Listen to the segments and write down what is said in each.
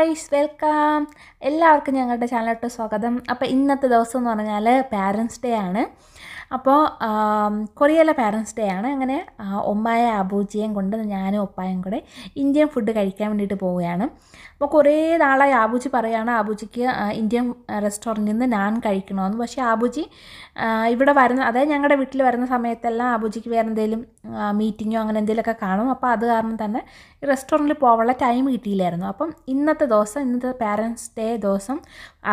Guys welcome എല്ലാവർക്കും ഞങ്ങളുടെ ചാനലോട്ട് സ്വാഗതം അപ്പോൾ ഇന്നത്തെ ദിവസം എന്ന് പറഞ്ഞാൽ പാരൻസ് ഡേ ആണ് അപ്പോൾ കൊറിയയിലെ പാരൻസ് ഡേ ആണ് അങ്ങനെ ഉമ്മായ ആബൂജിയേയും കൊണ്ട് ഞാനും ഒപ്പായും കൂടെ ഇന്ത്യൻ ഫുഡ് കഴിക്കാൻ വേണ്ടിയിട്ട് പോവുകയാണ് അപ്പോൾ കുറേ നാളായി ആബൂജി പറയുകയാണ് ആബൂജിക്ക് ഇന്ത്യൻ റെസ്റ്റോറൻറ്റിൽ നിന്ന് നാൻ കഴിക്കണമെന്ന് പക്ഷേ ആബൂജി ഇവിടെ വരുന്ന അതായത് ഞങ്ങളുടെ വീട്ടിൽ വരുന്ന സമയത്തെല്ലാം ആബൂജിക്ക് വേറെ എന്തെങ്കിലും മീറ്റിങ്ങോ അങ്ങനെ എന്തെങ്കിലുമൊക്കെ കാണും അപ്പോൾ അത് കാരണം തന്നെ റെസ്റ്റോറൻറ്റിൽ പോകാനുള്ള ടൈം കിട്ടിയില്ലായിരുന്നു അപ്പം ഇന്നത്തെ ദിവസം ഇന്നത്തെ പാരൻസ് ഡേ ദിവസം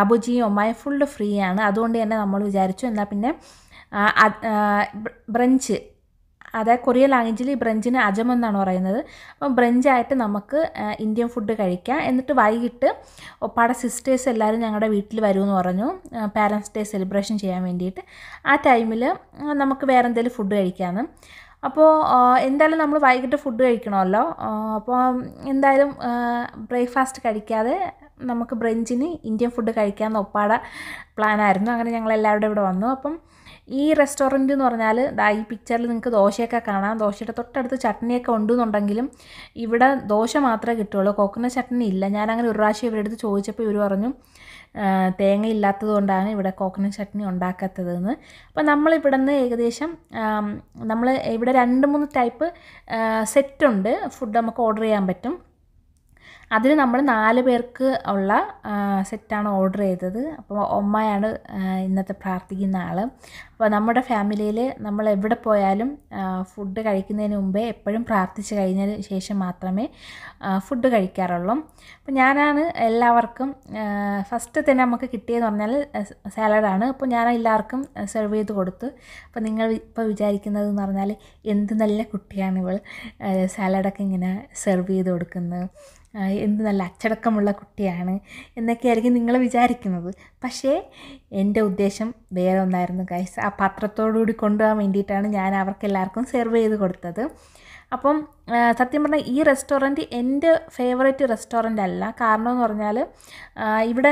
ആബുജിയും ഒമ്മായി ഫുള്ള് ഫ്രീ ആണ് അതുകൊണ്ട് തന്നെ നമ്മൾ വിചാരിച്ചു എന്നാൽ പിന്നെ ബ്രഞ്ച് അതായത് കൊറിയൻ ലാംഗ്വേജിൽ ഈ ബ്രഞ്ചിന് അജം എന്നാണ് പറയുന്നത് അപ്പം ബ്രഞ്ചായിട്ട് നമുക്ക് ഇന്ത്യൻ ഫുഡ് കഴിക്കാം എന്നിട്ട് വൈകിട്ട് ഒപ്പാടെ സിസ്റ്റേഴ്സ് എല്ലാവരും ഞങ്ങളുടെ വീട്ടിൽ വരുമെന്ന് പറഞ്ഞു പാരൻസ് ഡേ സെലിബ്രേഷൻ ചെയ്യാൻ വേണ്ടിയിട്ട് ആ ടൈമിൽ നമുക്ക് വേറെ എന്തെങ്കിലും ഫുഡ് കഴിക്കാമെന്ന് അപ്പോൾ എന്തായാലും നമ്മൾ വൈകിട്ട് ഫുഡ് കഴിക്കണമല്ലോ അപ്പോൾ എന്തായാലും ബ്രേക്ക്ഫാസ്റ്റ് കഴിക്കാതെ നമുക്ക് ബ്രഞ്ചിന് ഇന്ത്യൻ ഫുഡ് കഴിക്കാമെന്ന് ഒപ്പാടെ പ്ലാനായിരുന്നു അങ്ങനെ ഞങ്ങൾ എല്ലാവരുടെ ഇവിടെ വന്നു അപ്പം ഈ റെസ്റ്റോറൻറ്റ് എന്ന് പറഞ്ഞാൽ ദാ ഈ പിക്ചറിൽ നിങ്ങൾക്ക് ദോശയൊക്കെ കാണാം ദോശയുടെ തൊട്ടടുത്ത് ചട്നിയൊക്കെ ഉണ്ടെന്നുണ്ടെങ്കിലും ഇവിടെ ദോശ മാത്രമേ കിട്ടുള്ളൂ കോക്കനട്ട് ചട്നി ഇല്ല ഞാനങ്ങനെ ഒരു പ്രാവശ്യം ഇവരെടുത്ത് ചോദിച്ചപ്പോൾ ഇവർ പറഞ്ഞു തേങ്ങ ഇല്ലാത്തത് കൊണ്ടാണ് ഇവിടെ കോക്കനട്ട് ചട്നി ഉണ്ടാക്കാത്തതെന്ന് അപ്പോൾ നമ്മളിവിടെ നിന്ന് ഏകദേശം നമ്മൾ ഇവിടെ രണ്ട് മൂന്ന് ടൈപ്പ് സെറ്റുണ്ട് ഫുഡ് നമുക്ക് ഓർഡർ ചെയ്യാൻ പറ്റും അതിന് നമ്മൾ നാല് പേർക്ക് ഉള്ള സെറ്റാണ് ഓർഡർ ചെയ്തത് അപ്പോൾ ഒമ്മയാണ് ഇന്നത്തെ പ്രാർത്ഥിക്കുന്ന ആൾ അപ്പോൾ നമ്മുടെ ഫാമിലിയിൽ നമ്മൾ എവിടെ പോയാലും ഫുഡ് കഴിക്കുന്നതിന് മുമ്പേ എപ്പോഴും പ്രാർത്ഥിച്ച് കഴിഞ്ഞതിന് ശേഷം മാത്രമേ ഫുഡ് കഴിക്കാറുള്ളൂ അപ്പോൾ ഞാനാണ് എല്ലാവർക്കും ഫസ്റ്റ് തന്നെ നമുക്ക് കിട്ടിയെന്ന് പറഞ്ഞാൽ സാലഡാണ് അപ്പോൾ ഞാൻ എല്ലാവർക്കും സെർവ് ചെയ്ത് കൊടുത്തു അപ്പോൾ നിങ്ങൾ ഇപ്പോൾ വിചാരിക്കുന്നത് എന്ന് പറഞ്ഞാൽ എന്ത് നല്ല കുട്ടിയാണ് ഇവൾ സാലഡൊക്കെ ഇങ്ങനെ സെർവ് ചെയ്ത് കൊടുക്കുന്നത് എന്ത് നല്ല അച്ചടക്കമുള്ള കുട്ടിയാണ് എന്നൊക്കെയായിരിക്കും നിങ്ങൾ വിചാരിക്കുന്നത് പക്ഷേ എൻ്റെ ഉദ്ദേശം വേറെ ഒന്നായിരുന്നു ഗൈസ് ആ പത്രത്തോടുകൂടി കൊണ്ടുപോകാൻ വേണ്ടിയിട്ടാണ് ഞാൻ അവർക്കെല്ലാവർക്കും സെർവ് ചെയ്ത് കൊടുത്തത് അപ്പം സത്യം പറഞ്ഞാൽ ഈ റെസ്റ്റോറൻറ്റ് എൻ്റെ ഫേവറേറ്റ് റെസ്റ്റോറൻ്റ് അല്ല കാരണം എന്ന് പറഞ്ഞാൽ ഇവിടെ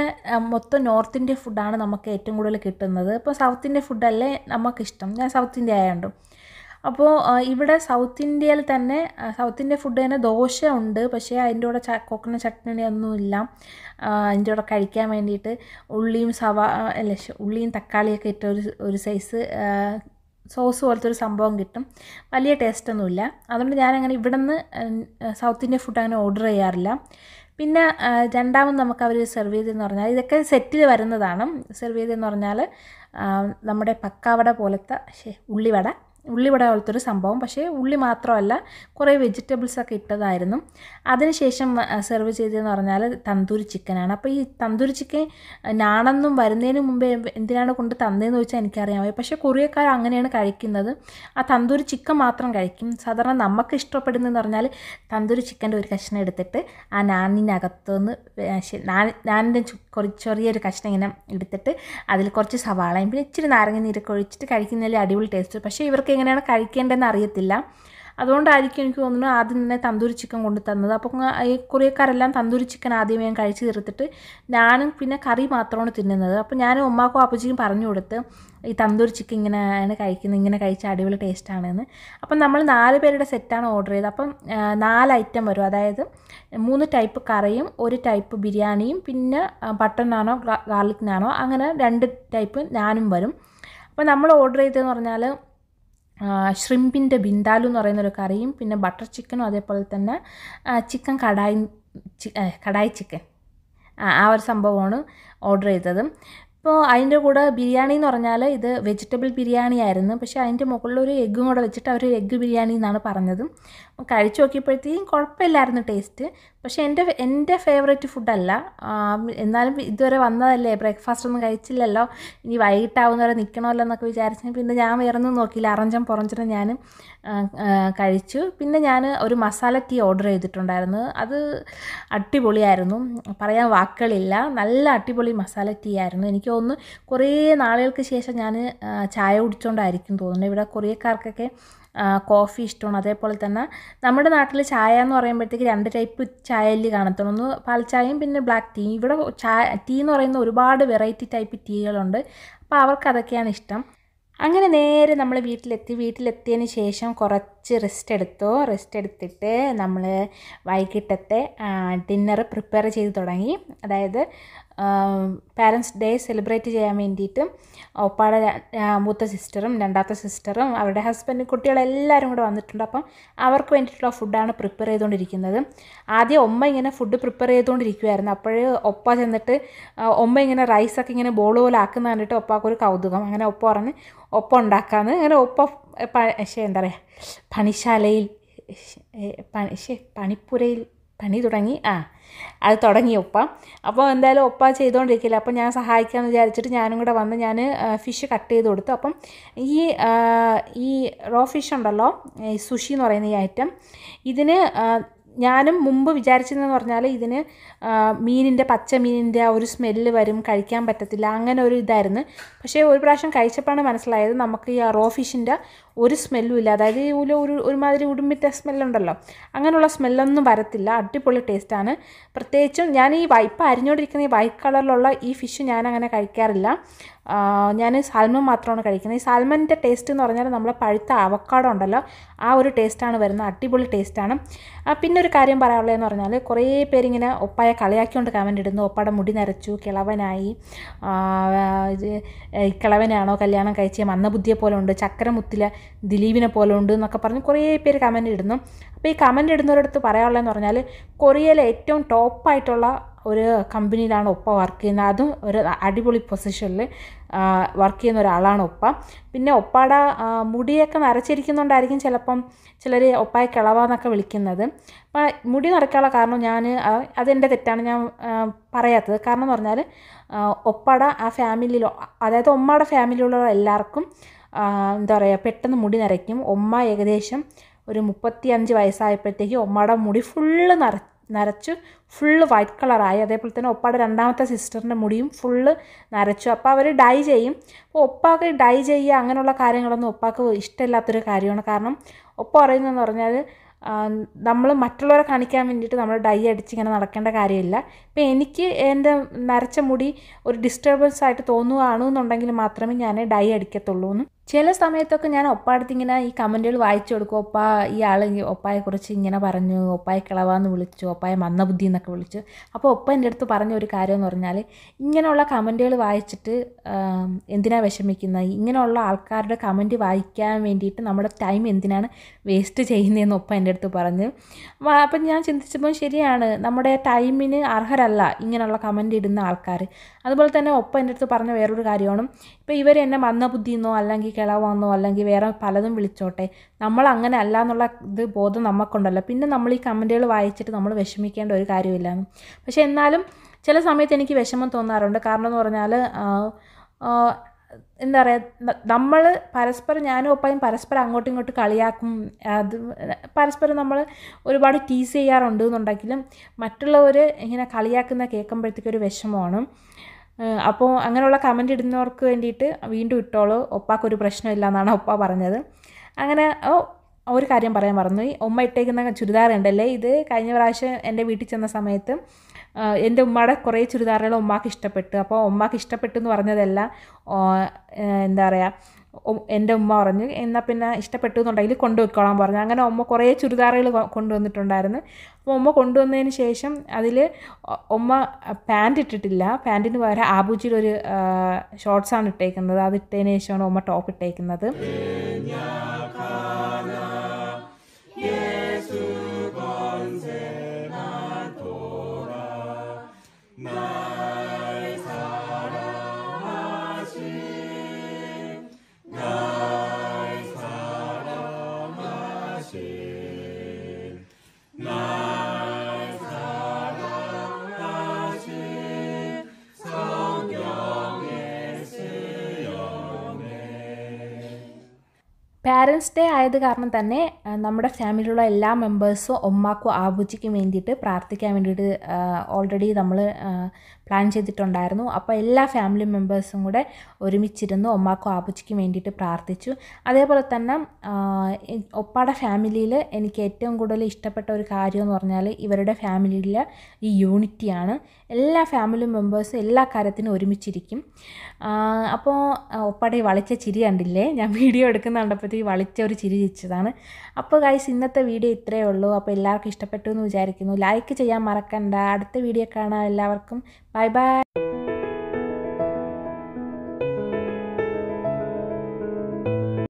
മൊത്തം നോർത്ത് ഇന്ത്യ ഫുഡാണ് നമുക്ക് ഏറ്റവും കൂടുതൽ കിട്ടുന്നത് ഇപ്പോൾ സൗത്ത് ഇന്ത്യ ഫുഡല്ലേ നമുക്കിഷ്ടം ഞാൻ സൗത്ത് ഇന്ത്യ ആയതുകൊണ്ടും അപ്പോൾ ഇവിടെ സൗത്ത് ഇന്ത്യയിൽ തന്നെ സൗത്ത് ഇന്ത്യ ഫുഡ് തന്നെ ദോശ ഉണ്ട് പക്ഷേ അതിൻ്റെ കൂടെ ച കൊക്കനട്ട് ചട്നി ഒന്നുമില്ല അതിൻ്റെ കൂടെ കഴിക്കാൻ വേണ്ടിയിട്ട് ഉള്ളിയും സവാ അല്ല ഉള്ളിയും തക്കാളിയൊക്കെ ഇട്ട ഒരു ഒരു സൈസ് സോസ് പോലത്തെ ഒരു സംഭവം കിട്ടും വലിയ ടേസ്റ്റൊന്നുമില്ല അതുകൊണ്ട് ഞാനങ്ങനെ ഇവിടെ നിന്ന് സൗത്ത് ഇന്ത്യ ഫുഡ് അങ്ങനെ ഓർഡർ ചെയ്യാറില്ല പിന്നെ രണ്ടാമത് നമുക്ക് അവർ സെർവ് ചെയ്തതെന്ന് പറഞ്ഞാൽ ഇതൊക്കെ സെറ്റിൽ വരുന്നതാണ് സെർവ് ചെയ്തതെന്ന് പറഞ്ഞാൽ നമ്മുടെ പക്കാവട പോലത്തെ ഉള്ളിവട ഉള്ളിവട പോലത്തെ ഒരു സംഭവം പക്ഷേ ഉള്ളി മാത്രമല്ല കുറേ വെജിറ്റബിൾസൊക്കെ ഇട്ടതായിരുന്നു അതിനുശേഷം സെർവ് ചെയ്തതെന്ന് പറഞ്ഞാൽ തന്തൂരി ചിക്കനാണ് അപ്പോൾ ഈ തന്തൂരി ചിക്കൻ നാണെന്നും വരുന്നതിന് മുമ്പേ എന്തിനാണ് കൊണ്ട് തന്നതെന്ന് ചോദിച്ചാൽ എനിക്കറിയാൻ പക്ഷേ കൊറിയക്കാർ അങ്ങനെയാണ് കഴിക്കുന്നത് ആ തന്തൂരി ചിക്കൻ മാത്രം കഴിക്കും സാധാരണ നമുക്ക് ഇഷ്ടപ്പെടുന്നതെന്ന് പറഞ്ഞാൽ തന്തൂരി ചിക്കൻ്റെ ഒരു കഷ്ണം എടുത്തിട്ട് ആ നാനിനകത്തുനിന്ന് നാൻ കുറച്ച് ചെറിയൊരു കഷ്ണം ഇങ്ങനെ എടുത്തിട്ട് അതിൽ കുറച്ച് സവാളയും പിന്നെ ഇച്ചിരി നാരങ്ങ നീരൊക്കെ ഒഴിച്ചിട്ട് കഴിക്കുന്നതിൽ അടിപൊളി ടേസ്റ്റ് പക്ഷേ ഇവർക്ക് എങ്ങനെയാണ് കഴിക്കേണ്ടതെന്ന് അറിയത്തില്ല അതുകൊണ്ടായിരിക്കും എനിക്ക് തോന്നുന്നു ആദ്യം തന്നെ തന്തൂരി ചിക്കൻ കൊണ്ട് തന്നത് അപ്പം ഈ കൊറിയക്കാരെല്ലാം തന്തൂരി ചിക്കൻ ആദ്യം ഞാൻ കഴിച്ച് തീർത്തിട്ട് ഞാനും പിന്നെ കറി മാത്രമാണ് തിന്നുന്നത് അപ്പോൾ ഞാനും ഉമ്മാക്കും അപ്പച്ചിക്കും പറഞ്ഞു കൊടുത്ത് ഈ തന്തൂരി ചിക്കൻ ഇങ്ങനെയാണ് കഴിക്കുന്നത് ഇങ്ങനെ കഴിച്ച അടിപൊളി ടേസ്റ്റാണെന്ന് അപ്പം നമ്മൾ നാല് പേരുടെ സെറ്റാണ് ഓർഡർ ചെയ്തത് അപ്പം നാല് ഐറ്റം വരും അതായത് മൂന്ന് ടൈപ്പ് കറിയും ഒരു ടൈപ്പ് ബിരിയാണിയും പിന്നെ ബട്ടർ നാനോ ഗാർലിക് നാനോ അങ്ങനെ രണ്ട് ടൈപ്പ് നാനും വരും അപ്പം നമ്മൾ ഓർഡർ ചെയ്തതെന്ന് പറഞ്ഞാൽ ഷ്രിമ്പിൻ്റെ ബിന്ദാലു എന്ന് പറയുന്നൊരു കറിയും പിന്നെ ബട്ടർ ചിക്കനും അതേപോലെ തന്നെ ചിക്കൻ കടായി കടായി ചിക്കൻ ആ ഒരു സംഭവമാണ് ഓർഡർ ചെയ്തത് ഇപ്പോൾ അതിൻ്റെ കൂടെ ബിരിയാണി എന്ന് പറഞ്ഞാൽ ഇത് വെജിറ്റബിൾ ബിരിയാണി ആയിരുന്നു പക്ഷേ അതിൻ്റെ മുകളിൽ ഒരു എഗ്ഗും കൂടെ വെച്ചിട്ട് അവർ എഗ്ഗ് ബിരിയാണി എന്നാണ് പറഞ്ഞത് കഴിച്ചു നോക്കിയപ്പോഴത്തേക്കും കുഴപ്പമില്ലായിരുന്നു ടേസ്റ്റ് പക്ഷേ എൻ്റെ എൻ്റെ ഫേവറേറ്റ് ഫുഡല്ല എന്നാലും ഇതുവരെ വന്നതല്ലേ ബ്രേക്ക്ഫാസ്റ്റ് ഒന്നും കഴിച്ചില്ലല്ലോ ഇനി വൈകിട്ടാവുന്നവരെ നിൽക്കണമല്ലോ എന്നൊക്കെ വിചാരിച്ചു പിന്നെ ഞാൻ വേറൊന്നും നോക്കിയില്ല അറഞ്ചം പുറഞ്ചിട്ട് ഞാൻ കഴിച്ചു പിന്നെ ഞാൻ ഒരു മസാല ടീ ഓർഡർ ചെയ്തിട്ടുണ്ടായിരുന്നു അത് അടിപൊളിയായിരുന്നു പറയാൻ വാക്കുകളില്ല നല്ല അടിപൊളി മസാല ടീ ആയിരുന്നു എനിക്ക് ഒന്ന് കുറേ നാളുകൾക്ക് ശേഷം ഞാൻ ചായ കുടിച്ചുകൊണ്ടായിരിക്കും തോന്നുന്നത് ഇവിടെ കൊറിയക്കാർക്കൊക്കെ കോഫി ഇഷ്ടമാണ് അതേപോലെ തന്നെ നമ്മുടെ നാട്ടിൽ ചായ എന്ന് പറയുമ്പോഴത്തേക്ക് രണ്ട് ടൈപ്പ് ചായയിൽ കാണത്തുള്ളൂ ഒന്ന് പാൽച്ചായയും പിന്നെ ബ്ലാക്ക് ടീ ഇവിടെ ചായ ടീ എന്ന് പറയുന്ന ഒരുപാട് വെറൈറ്റി ടൈപ്പ് ടീകളുണ്ട് അപ്പോൾ അവർക്ക് അതൊക്കെയാണ് ഇഷ്ടം അങ്ങനെ നേരെ നമ്മൾ വീട്ടിലെത്തി വീട്ടിലെത്തിയതിന് ശേഷം കുറച്ച് കുറച്ച് റെസ്റ്റ് എടുത്തു റെസ്റ്റ് എടുത്തിട്ട് നമ്മൾ വൈകിട്ടത്തെ ഡിന്നർ പ്രിപ്പയർ ചെയ്ത് തുടങ്ങി അതായത് പാരൻസ് ഡേ സെലിബ്രേറ്റ് ചെയ്യാൻ വേണ്ടിയിട്ട് ഒപ്പാടെ മൂത്ത സിസ്റ്ററും രണ്ടാമത്തെ സിസ്റ്ററും അവരുടെ ഹസ്ബൻഡ് കുട്ടികളെല്ലാവരും കൂടെ വന്നിട്ടുണ്ട് അപ്പം അവർക്ക് വേണ്ടിയിട്ടുള്ള ഫുഡാണ് പ്രിപ്പയർ ചെയ്തുകൊണ്ടിരിക്കുന്നത് ആദ്യം ഉമ്മ ഇങ്ങനെ ഫുഡ് പ്രിപ്പയർ ചെയ്തുകൊണ്ടിരിക്കുമായിരുന്നു അപ്പോൾ ഒപ്പ ചെന്നിട്ട് ഉമ്മ ഇങ്ങനെ റൈസൊക്കെ ഇങ്ങനെ ബോൾ പോലെ ആക്കുന്ന കണ്ടിട്ട് ഒപ്പാക്കൊരു കൗതുകം അങ്ങനെ ഒപ്പ പറഞ്ഞ് ഒപ്പം ഉണ്ടാക്കാമെന്ന് അങ്ങനെ ഒപ്പം പക്ഷേ എന്താ പറയുക പണിശാലയിൽ പണി പണിപ്പുരയിൽ പണി തുടങ്ങി ആ അത് തുടങ്ങി ഒപ്പ അപ്പോൾ എന്തായാലും ഒപ്പ ചെയ്തുകൊണ്ടിരിക്കില്ല അപ്പോൾ ഞാൻ സഹായിക്കാമെന്ന് വിചാരിച്ചിട്ട് ഞാനും കൂടെ വന്ന് ഞാൻ ഫിഷ് കട്ട് ചെയ്ത് കൊടുത്തു അപ്പം ഈ ഈ റോ ഫിഷ് ഉണ്ടല്ലോ ഈ സുഷി എന്ന് പറയുന്ന ഈ ഐറ്റം ഇതിന് ഞാനും മുമ്പ് വിചാരിച്ചതെന്ന് പറഞ്ഞാൽ ഇതിന് മീനിൻ്റെ പച്ച മീനിൻ്റെ ആ ഒരു സ്മെല്ല് വരും കഴിക്കാൻ പറ്റത്തില്ല അങ്ങനെ ഒരു ഇതായിരുന്നു പക്ഷേ ഒരു പ്രാവശ്യം കഴിച്ചപ്പോഴാണ് മനസ്സിലായത് നമുക്ക് ഈ റോ ഫിഷിൻ്റെ ഒരു സ്മെല്ലും ഇല്ല അതായത് ഒരു ഒരു ഒരുമാതിരി ഉടുമ്പിറ്റ സ്മെല്ലുണ്ടല്ലോ അങ്ങനെയുള്ള സ്മെല്ലൊന്നും വരത്തില്ല അടിപൊളി ടേസ്റ്റാണ് പ്രത്യേകിച്ചും ഞാൻ ഈ വൈപ്പ് അരിഞ്ഞുകൊണ്ടിരിക്കുന്ന ഈ വൈറ്റ് കളറിലുള്ള ഈ ഫിഷ് ഞാൻ അങ്ങനെ കഴിക്കാറില്ല ഞാൻ സാൽമൺ മാത്രമാണ് കഴിക്കുന്നത് ഈ സാൽമണിൻ്റെ ടേസ്റ്റ് എന്ന് പറഞ്ഞാൽ നമ്മൾ പഴുത്ത അവക്കാടോ ഉണ്ടല്ലോ ആ ഒരു ടേസ്റ്റാണ് വരുന്നത് അടിപൊളി ടേസ്റ്റാണ് പിന്നെ ഒരു കാര്യം പറയാനുള്ളതെന്ന് പറഞ്ഞാൽ കുറേ പേരിങ്ങനെ ഒപ്പായ കളിയാക്കിക്കൊണ്ട് കമൻ്റ് ഇടുന്നു ഒപ്പയുടെ മുടി നരച്ചു കിളവനായി കിളവനാണോ കല്യാണം കഴിച്ച മന്നബുദ്ധിയെ പോലെ ഉണ്ട് ചക്രമുത്തിലെ ദിലീപിനെ പോലെ ഉണ്ട് എന്നൊക്കെ പറഞ്ഞ് കുറേ പേര് കമൻ്റ് ഇടുന്നു അപ്പോൾ ഈ കമൻ്റ് ഇടുന്നവരടുത്ത് പറയാനുള്ളതെന്ന് പറഞ്ഞാൽ കൊറിയയിലെ ഏറ്റവും ടോപ്പായിട്ടുള്ള ഒരു കമ്പനിയിലാണ് ഒപ്പ വർക്ക് ചെയ്യുന്നത് അതും ഒരു അടിപൊളി പൊസിഷനിൽ വർക്ക് ചെയ്യുന്ന ഒരാളാണ് ഒപ്പ പിന്നെ ഒപ്പാടെ മുടിയൊക്കെ നരച്ചിരിക്കുന്നതുകൊണ്ടായിരിക്കും ചിലപ്പം ചിലർ ഒപ്പായ കിളവാന്നൊക്കെ വിളിക്കുന്നത് അപ്പം മുടി നിറയ്ക്കാനുള്ള കാരണം ഞാൻ അതെൻ്റെ തെറ്റാണ് ഞാൻ പറയാത്തത് കാരണം എന്ന് പറഞ്ഞാൽ ഒപ്പാട ആ ഫാമിലിയിൽ അതായത് ഒമ്മയുടെ ഫാമിലിയിലുള്ള എല്ലാവർക്കും എന്താ പറയുക പെട്ടെന്ന് മുടി നിറയ്ക്കും ഒമ്മ ഏകദേശം ഒരു മുപ്പത്തി അഞ്ച് വയസ്സായപ്പോഴത്തേക്ക് ഒമ്മയുടെ മുടി ഫുള്ള് നിറ നരച്ചു ഫുള്ള് വൈറ്റ് കളറായി അതേപോലെ തന്നെ ഒപ്പാടെ രണ്ടാമത്തെ സിസ്റ്ററിൻ്റെ മുടിയും ഫുള്ള് നരച്ചു അപ്പോൾ അവർ ഡൈ ചെയ്യും അപ്പോൾ ഒപ്പാക്ക് ഡൈ ചെയ്യുക അങ്ങനെയുള്ള കാര്യങ്ങളൊന്നും ഒപ്പാക്ക് ഇഷ്ടമില്ലാത്തൊരു കാര്യമാണ് കാരണം ഒപ്പ പറയുന്നതെന്ന് പറഞ്ഞാൽ നമ്മൾ മറ്റുള്ളവരെ കാണിക്കാൻ വേണ്ടിയിട്ട് നമ്മൾ ഡൈ അടിച്ച് ഇങ്ങനെ നടക്കേണ്ട കാര്യമില്ല ഇപ്പം എനിക്ക് എൻ്റെ നരച്ച മുടി ഒരു ഡിസ്റ്റർബൻസ് ആയിട്ട് തോന്നുകയാണെന്നുണ്ടെങ്കിൽ മാത്രമേ ഞാൻ ഡൈ അടിക്കത്തുള്ളൂ എന്നും ചില സമയത്തൊക്കെ ഞാൻ ഒപ്പാടുത്ത് ഇങ്ങനെ ഈ കമൻറ്റുകൾ വായിച്ചു കൊടുക്കും ഒപ്പ ഈ ആൾ ഒപ്പായെക്കുറിച്ച് ഇങ്ങനെ പറഞ്ഞു ഒപ്പായ കിളവാന്ന് വിളിച്ചു ഒപ്പായ മന്ദബുദ്ധി എന്നൊക്കെ വിളിച്ചു അപ്പോൾ ഒപ്പ എൻ്റെ അടുത്ത് പറഞ്ഞ ഒരു കാര്യം എന്ന് പറഞ്ഞാൽ ഇങ്ങനെയുള്ള കമൻറ്റുകൾ വായിച്ചിട്ട് എന്തിനാ വിഷമിക്കുന്നത് ഇങ്ങനെയുള്ള ആൾക്കാരുടെ കമൻറ്റ് വായിക്കാൻ വേണ്ടിയിട്ട് നമ്മുടെ ടൈം എന്തിനാണ് വേസ്റ്റ് ചെയ്യുന്നതെന്ന് ഒപ്പ എൻ്റെ അടുത്ത് പറഞ്ഞു അപ്പം ഞാൻ ചിന്തിച്ചപ്പോൾ ശരിയാണ് നമ്മുടെ ടൈമിന് അർഹരല്ല ഇങ്ങനെയുള്ള കമൻ്റ് ഇടുന്ന ആൾക്കാർ അതുപോലെ തന്നെ ഒപ്പം എൻ്റെ അടുത്ത് പറഞ്ഞ വേറൊരു കാര്യമാണ് ഇപ്പോൾ ഇവർ എന്നെ മന്ദബുദ്ധിയെന്നോ അല്ലെങ്കിൽ കിളവാന്നോ അല്ലെങ്കിൽ വേറെ പലതും വിളിച്ചോട്ടെ നമ്മൾ അങ്ങനെ അല്ല എന്നുള്ള ഇത് ബോധം നമുക്കുണ്ടല്ലോ പിന്നെ നമ്മൾ ഈ കമൻറ്റുകൾ വായിച്ചിട്ട് നമ്മൾ വിഷമിക്കേണ്ട ഒരു കാര്യമില്ല പക്ഷേ എന്നാലും ചില സമയത്ത് എനിക്ക് വിഷമം തോന്നാറുണ്ട് കാരണം എന്ന് പറഞ്ഞാൽ എന്താ പറയുക നമ്മൾ പരസ്പരം ഞാനും ഒപ്പയും പരസ്പരം അങ്ങോട്ടും ഇങ്ങോട്ടും കളിയാക്കും അത് പരസ്പരം നമ്മൾ ഒരുപാട് ടീസ് ചെയ്യാറുണ്ട് എന്നുണ്ടെങ്കിലും മറ്റുള്ളവർ ഇങ്ങനെ കളിയാക്കുന്ന കേൾക്കുമ്പോഴത്തേക്കൊരു വിഷമമാണ് അപ്പോൾ അങ്ങനെയുള്ള കമൻ്റ് ഇടുന്നവർക്ക് വേണ്ടിയിട്ട് വീണ്ടും ഇട്ടോളൂ ഒപ്പാക്കൊരു പ്രശ്നമില്ല എന്നാണ് ഒപ്പ പറഞ്ഞത് അങ്ങനെ ഓ ഒരു കാര്യം പറയാൻ മറന്നു ഉമ്മ ഇട്ടേക്കുന്ന ചുരിദാർ ഉണ്ടല്ലേ ഇത് കഴിഞ്ഞ പ്രാവശ്യം എൻ്റെ വീട്ടിൽ ചെന്ന സമയത്ത് എൻ്റെ ഉമ്മയുടെ കുറേ ചുരിദാറുകൾ ഉമ്മാക്ക് ഇഷ്ടപ്പെട്ടു അപ്പോൾ ഉമ്മാക്ക് ഇഷ്ടപ്പെട്ടു എന്ന് പറഞ്ഞതല്ല എന്താ പറയുക എൻ്റെ ഉമ്മ പറഞ്ഞു എന്നാൽ പിന്നെ ഇഷ്ടപ്പെട്ടു എന്നുണ്ടെങ്കിൽ കൊണ്ടുവയ്ക്കോളാൻ പറഞ്ഞു അങ്ങനെ ഉമ്മ കുറേ ചുരിദാറുകൾ കൊണ്ടുവന്നിട്ടുണ്ടായിരുന്നു അപ്പോൾ ഉമ്മ കൊണ്ടുവന്നതിന് ശേഷം അതിൽ ഉമ്മ പാൻറ് ഇട്ടിട്ടില്ല പാൻറ്റിന് പകരം ആബൂജിയിൽ ഒരു ഷോർട്സാണ് ഇട്ടേക്കുന്നത് അത് ഇട്ടതിന് ശേഷമാണ് ഉമ്മ ടോപ്പ് ഇട്ടേക്കുന്നത് see. പാരൻസ് ഡേ ആയത് കാരണം തന്നെ നമ്മുടെ ഫാമിലിയിലുള്ള എല്ലാ മെമ്പേഴ്സും ഉമ്മാക്കും ആബുജിക്കും വേണ്ടിയിട്ട് പ്രാർത്ഥിക്കാൻ വേണ്ടിയിട്ട് ഓൾറെഡി നമ്മൾ പ്ലാൻ ചെയ്തിട്ടുണ്ടായിരുന്നു അപ്പോൾ എല്ലാ ഫാമിലി മെമ്പേഴ്സും കൂടെ ഒരുമിച്ചിരുന്നു ഉമ്മാക്കും ആബുജിക്കും വേണ്ടിയിട്ട് പ്രാർത്ഥിച്ചു അതേപോലെ തന്നെ ഒപ്പാടെ ഫാമിലിയിൽ എനിക്ക് ഏറ്റവും കൂടുതൽ ഇഷ്ടപ്പെട്ട ഒരു കാര്യം എന്ന് പറഞ്ഞാൽ ഇവരുടെ ഫാമിലിയിലെ ഈ യൂണിറ്റിയാണ് എല്ലാ ഫാമിലി മെമ്പേഴ്സും എല്ലാ കാര്യത്തിനും ഒരുമിച്ചിരിക്കും അപ്പോൾ ഒപ്പടെ വളിച്ച ചിരി കണ്ടില്ലേ ഞാൻ വീഡിയോ എടുക്കുന്ന കണ്ടപ്പോഴത്തേക്ക് വളിച്ച ഒരു ചിരി ചിരിച്ചതാണ് അപ്പോൾ ഗൈസ് ഇന്നത്തെ വീഡിയോ ഇത്രയേ ഉള്ളൂ അപ്പോൾ എല്ലാവർക്കും ഇഷ്ടപ്പെട്ടു എന്ന് വിചാരിക്കുന്നു ലൈക്ക് ചെയ്യാൻ മറക്കണ്ട അടുത്ത വീഡിയോ കാണാം എല്ലാവർക്കും ബൈ ബൈ